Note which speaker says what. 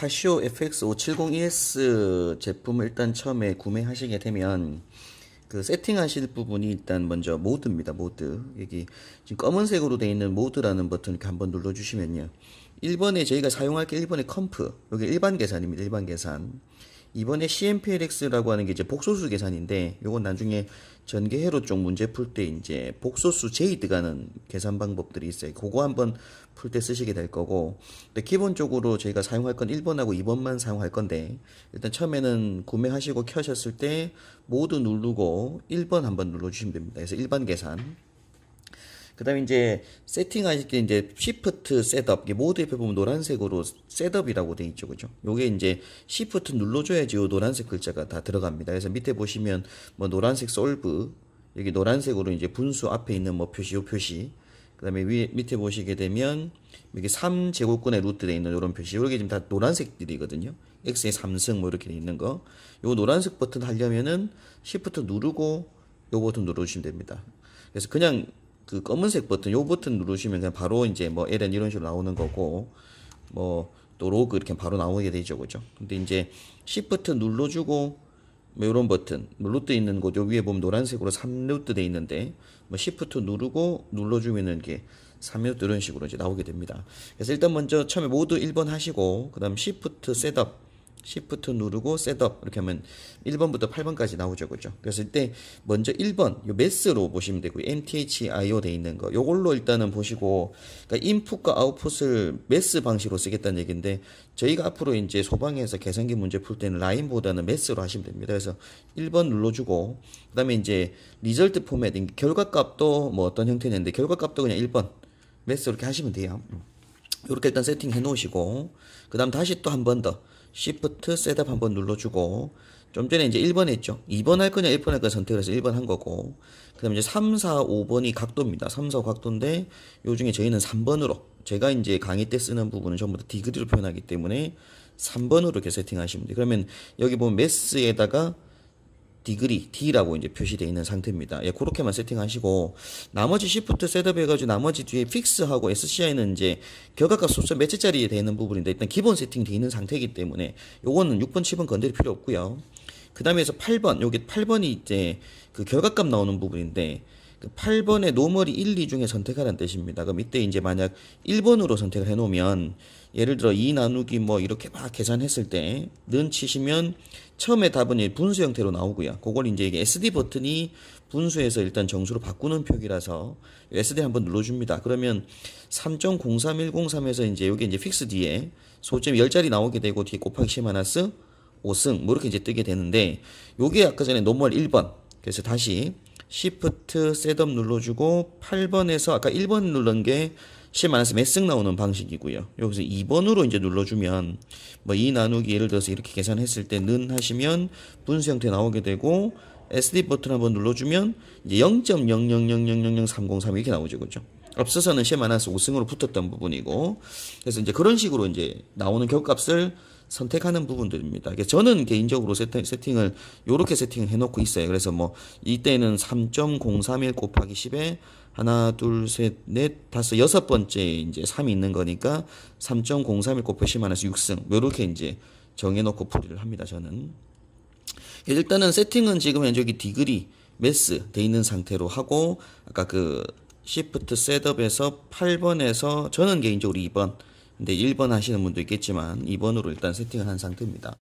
Speaker 1: 카시오 FX570ES 제품을 일단 처음에 구매하시게 되면 그 세팅하실 부분이 일단 먼저 모드입니다. 모드. 여기 지금 검은색으로 되어 있는 모드라는 버튼 을 이렇게 한번 눌러 주시면요. 1번에 저희가 사용할 게 1번에 컴프. 여기 일반 계산입니다. 일반 계산. 이번에 CMPLX라고 하는 게 이제 복소수 계산인데 요건 나중에 전개회로 쪽 문제 풀 때 이제 복소수 제이드 가는 계산 방법들이 있어요. 그거 한번 풀 때 쓰시게 될 거고 근데 기본적으로 저희가 사용할 건 1번하고 2번만 사용할 건데 일단 처음에는 구매하시고 켜셨을 때 모두 누르고 1번 한번 눌러주시면 됩니다. 그래서 1번 계산 그다음에 이제 세팅하실 때 이제 시프트 셋업 이게 모드 옆에 보면 노란색으로 셋업이라고 돼 있죠, 그죠? 요게 이제 시프트 눌러줘야지 요 노란색 글자가 다 들어갑니다. 그래서 밑에 보시면 뭐 노란색 솔브 여기 노란색으로 이제 분수 앞에 있는 뭐 표시 요 표시 그 다음에 위 밑에 보시게 되면 여기 3제곱근의 루트 돼 있는 이런 표시 이게 지금 다 노란색들이거든요 x의 3승 뭐 이렇게 돼 있는 거요 노란색 버튼 하려면은 시프트 누르고 요 버튼 누르시면 됩니다 그래서 그냥 그 검은색 버튼 요 버튼 누르시면 그냥 바로 이제 뭐 LN 이런 식으로 나오는 거고 뭐 또 로그 이렇게 바로 나오게 되죠 그죠 근데 이제 s h i f 눌러주고 뭐 요런 버튼 뭐 루트 있는 곳요 위에 보면 노란색으로 3루트 돼 있는데 뭐 s h i 누르고 눌러주면은 이게 3루트 이런 식으로 이제 나오게 됩니다 그래서 일단 먼저 처음에 모두 1번 하시고 그 다음 Shift 셋업 Shift 누르고 Setup 이렇게 하면 1번부터 8번까지 나오죠. 그죠? 그래서 이때 먼저 1번 요 매스로 보시면 되고 MTHIO 돼 있는 거 요걸로 일단은 보시고 그러니까 인풋과 아웃풋을 매스 방식으로 쓰겠다는 얘기인데 저희가 앞으로 이제 소방에서 계산기 문제 풀 때는 라인보다는 매스로 하시면 됩니다. 그래서 1번 눌러주고 그다음에 이제 리절트 포맷 결과값도 뭐 어떤 형태였는데 결과값도 그냥 1번 매스 이렇게 하시면 돼요. 이렇게 음. 일단 세팅해 놓으시고 그 다음 다시 또한번더 시프트 셋업 한번 눌러주고 좀 전에 이제 1번 했죠. 2번 할 거냐 1번 할 거냐 선택해서 을 1번 한 거고 그 다음에 이제 3, 4, 5번이 각도입니다. 3, 4, 5 각도인데 요 중에 저희는 3번으로 제가 이제 강의 때 쓰는 부분은 전부 다 디그리로 표현하기 때문에 3번으로 이렇게 세팅하시면 돼요. 그러면 여기 보면 매스에다가 디그리 D라고 이제 표시되어 있는 상태입니다. 예, 그렇게만 세팅하시고 나머지 시프트 셋업 해가지고 나머지 뒤에 픽스하고 SCI는 이제 결각값 소수 몇 채짜리 되는 부분인데 일단 기본 세팅되어 있는 상태이기 때문에 요거는 6번, 7번 건드릴 필요 없고요. 그 다음에서 8번, 여기 8번이 이제 그 결각값 나오는 부분인데 그 8번의 노멀이 1, 2 중에 선택하라는 뜻입니다. 그럼 이때 이제 만약 1번으로 선택을 해놓으면 예를 들어 2 나누기 뭐 이렇게 막 계산했을 때 는 치시면 처음에 답은 분수 형태로 나오고요. 그걸 이제 이게 SD 버튼이 분수에서 일단 정수로 바꾸는 표기라서 SD 한번 눌러줍니다. 그러면 3.03103에서 이제 여기 이제 픽스 뒤에 소점 10자리 나오게 되고 뒤에 곱하기 10 마이너스 5승 뭐 이렇게 이제 뜨게 되는데 요게 아까 전에 노멀 1번 그래서 다시 시프트 셋업 눌러주고 8번에서 아까 1번 눌른 게 10만에서 몇 승 나오는 방식이고요. 여기서 2번으로 이제 눌러주면 뭐2 나누기 예를 들어서 이렇게 계산했을 때 는 하시면 분수 형태 나오게 되고 SD 버튼 한번 눌러주면 이제 0 0 0 0 0 0 3 0 3 이렇게 나오죠. 그죠? 앞서서는 1 5승으로 붙었던 부분이고 그래서 이제 그런 식으로 이제 나오는 격값을 선택하는 부분들입니다. 저는 개인적으로 세팅, 을 이렇게 세팅해 놓고 있어요. 그래서 뭐 이때는 3.031 곱하기 10에 하나, 둘, 셋, 넷, 다섯, 여섯 번째 이제 3이 있는 거니까 3.031 곱하기 10 하나에서 6승 이렇게 이제 정해 놓고 풀이를 합니다. 저는 일단은 세팅은 지금 현재 여기 디그리 매스 돼 있는 상태로 하고 아까 그 시프트 셋업에서 8번에서 저는 개인적으로 2번 근데 1번 하시는 분도 있겠지만 2번으로 일단 세팅을 한 상태입니다.